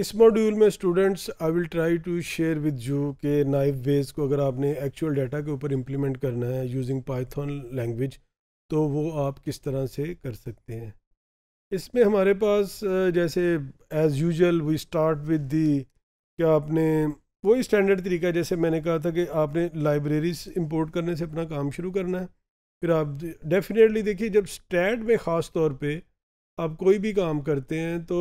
इस मॉड्यूल में students I will try to share with you के नाइव बेस को अगर आपने एक्चुअल डाटा के ऊपर इम्प्लीमेंट करना है यूजिंग पाइथन लैंग्वेज तो वो आप किस तरह से कर सकते हैं इसमें हमारे पास जैसे as usual we start with the क्या आपने वही स्टैंडर्ड तरीका जैसे मैंने कहा था कि आपने लाइब्रेरीज इंपोर्ट करने से अपना काम शुरू करना है फिर आप डेफिनेटली देखिए जब स्टैट में ख़ास तौर पे आप कोई भी काम करते हैं तो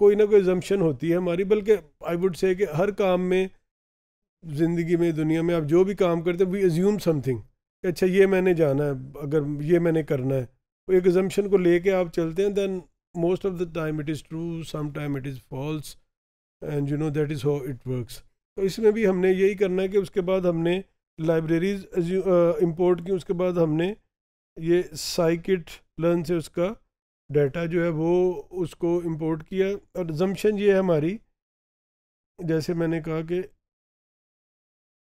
कोई ना कोई जम्पन होती है हमारी बल्कि आई वुड से कि हर काम में ज़िंदगी में दुनिया में आप जो भी काम करते हैं वी एज्यूम समथिंग कि अच्छा ये मैंने जाना है अगर ये मैंने करना है एक एग्जम्पन को लेके आप चलते हैं then most of the time it is true some time it is false and you know that is how it works तो इसमें भी हमने यही करना है कि उसके बाद हमने लाइब्रेरीज इम्पोर्ट की उसके बाद हमने ये साइकिट लर्न से उसका डाटा जो है वो उसको इंपोर्ट किया और जम्पन ये है हमारी जैसे मैंने कहा कि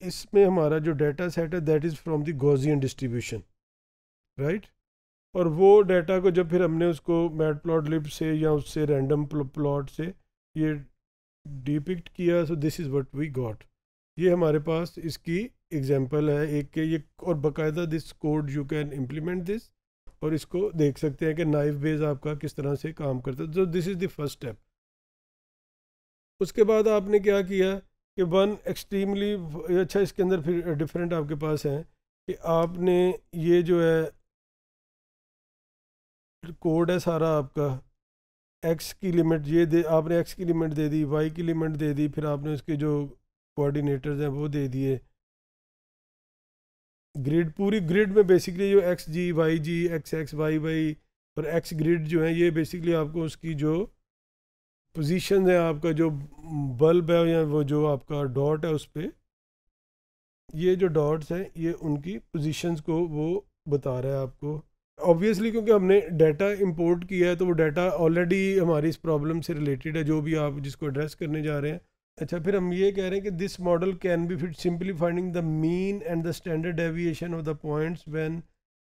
इसमें हमारा जो डाटा सेट है that is from the Gaussian distribution right और वो डाटा को जब फिर हमने उसको मैट प्लॉट लिप से या उससे रैंडम प्लॉट से ये डिपिक्ट किया so this is what we got ये हमारे पास इसकी एग्जांपल है एक के ये और बकायदा this code you can implement this और इसको देख सकते हैं कि नाइफ बेस आपका किस तरह से काम करता है तो this is the first step उसके बाद आपने क्या किया कि वन एक्सट्रीमली अच्छा इसके अंदर फिर डिफरेंट आपके पास हैं कि आपने ये जो है कोड है सारा आपका एक्स की लिमिट ये दे आपने एक्स की लिमिट दे दी वाई की लिमिट दे दी फिर आपने उसके जो कोऑर्डिनेटर्स हैं वो दे दिए ग्रिड पूरी ग्रिड में बेसिकली जो X G Y G X X Y Y और एक्स ग्रिड जो है ये बेसिकली आपको उसकी जो पोजीशन है आपका जो बल्ब है या वो जो आपका डॉट है उस पर ये जो डॉट्स हैं ये उनकी पोजीशंस को वो बता रहा है आपको ऑब्वियसली क्योंकि हमने डाटा इंपोर्ट किया है तो वो डाटा ऑलरेडी हमारी इस प्रॉब्लम से रिलेटेड है जो भी आप जिसको एड्रेस करने जा रहे हैं अच्छा फिर हम ये कह रहे हैं कि this model can be fit simply finding the mean and the standard deviation of the points when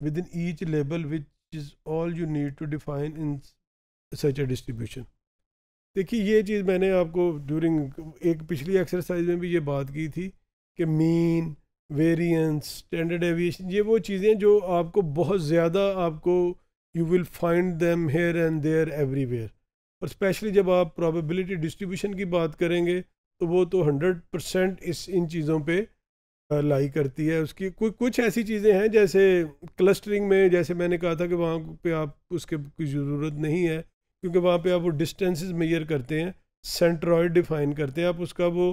within each label which is all you need to define in such a distribution देखिए ये चीज़ मैंने आपको during एक पिछली exercise में भी ये बात की थी कि मीन वेरियंस स्टैंडर्ड एविएशन ये वो चीज़ें जो आपको बहुत ज़्यादा आपको you will find them here and there everywhere और स्पेशली जब आप प्रोबेबिलिटी डिस्ट्रीब्यूशन की बात करेंगे तो वो तो हंड्रेड परसेंट इस इन चीज़ों पे लाई करती है उसकी कोई कुछ ऐसी चीज़ें हैं जैसे क्लस्टरिंग में जैसे मैंने कहा था कि वहाँ पे आप उसके की ज़रूरत नहीं है क्योंकि वहाँ पे आप वो डिस्टेंसेस मेजर करते हैं सेंट्रॉयड डिफाइन करते हैं आप उसका वो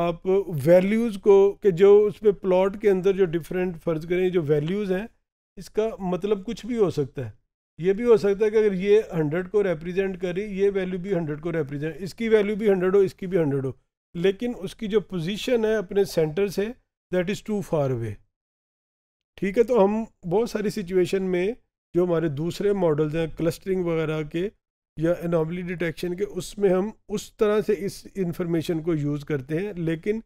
आप वैल्यूज़ को कि जो उस पर प्लॉट के अंदर जो डिफरेंट फ़र्ज़ करें जो वैल्यूज़ हैं इसका मतलब कुछ भी हो सकता है ये भी हो सकता है कि अगर ये हंड्रेड को रिप्रेजेंट करे ये वैल्यू भी हंड्रेड को रिप्रेजेंट इसकी वैल्यू भी हंड्रेड हो इसकी भी हंड्रेड हो लेकिन उसकी जो पोजीशन है अपने सेंटर से that is too far away ठीक है तो हम बहुत सारी सिचुएशन में जो हमारे दूसरे मॉडल्स हैं क्लस्टरिंग वगैरह के या एनॉमली डिटेक्शन के उसमें हम उस तरह से इस इंफॉर्मेशन को यूज़ करते हैं लेकिन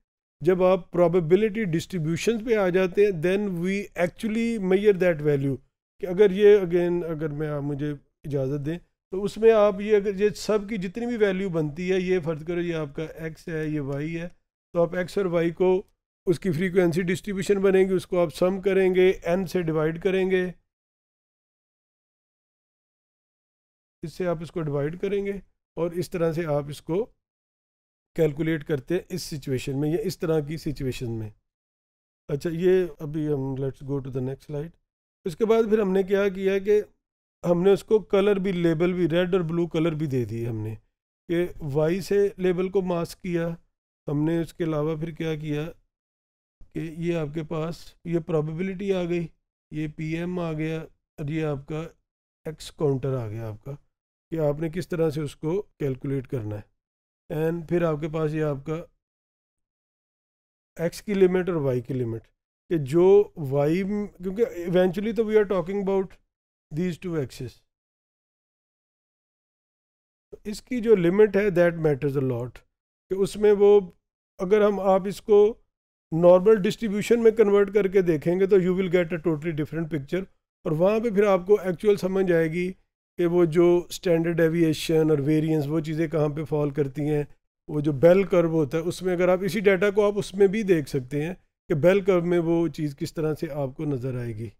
जब आप प्रॉबिलिटी डिस्ट्रीब्यूशन पर आ जाते हैं then we actually measure that value कि अगर ये अगेन अगर मैं आप मुझे इजाज़त दें तो उसमें आप ये अगर ये सब की जितनी भी वैल्यू बनती है ये फ़र्ज करो ये आपका एक्स है ये वाई है तो आप एक्स और वाई को उसकी फ्रीक्वेंसी डिस्ट्रीब्यूशन बनेगी उसको आप सम करेंगे एन से डिवाइड करेंगे इससे आप इसको डिवाइड करेंगे और इस तरह से आप इसको कैलकुलेट करते हैं इस सिचुएशन में या इस तरह की सिचुएशन में अच्छा ये अभी हम let's go to the next slide उसके बाद फिर हमने क्या किया कि हमने उसको कलर भी लेबल भी रेड और ब्लू कलर भी दे दिए हमने कि वाई से लेबल को मास्क किया हमने उसके अलावा फिर क्या किया कि ये आपके पास ये प्रोबेबिलिटी आ गई ये पीएम आ गया और ये आपका एक्स काउंटर आ गया आपका कि आपने किस तरह से उसको कैलकुलेट करना है एंड फिर आपके पास ये आपका एक्स की लिमिट और वाई की लिमिट कि जो वाई क्योंकि इवेंचुअली तो we are talking about these two axes इसकी जो लिमिट है दैट मैटर्स अ लॉट कि उसमें वो अगर हम आप इसको नॉर्मल डिस्ट्रीब्यूशन में कन्वर्ट करके देखेंगे तो you will get a totally different picture और वहाँ पे फिर आपको एक्चुअल समझ आएगी कि वो जो स्टैंडर्ड एविएशन और वेरिएंस वो चीज़ें कहाँ पे फॉल करती हैं वो जो बेल कर्व होता है उसमें अगर आप इसी डाटा को आप उसमें भी देख सकते हैं कि बेल कर्व में वो चीज़ किस तरह से आपको नज़र आएगी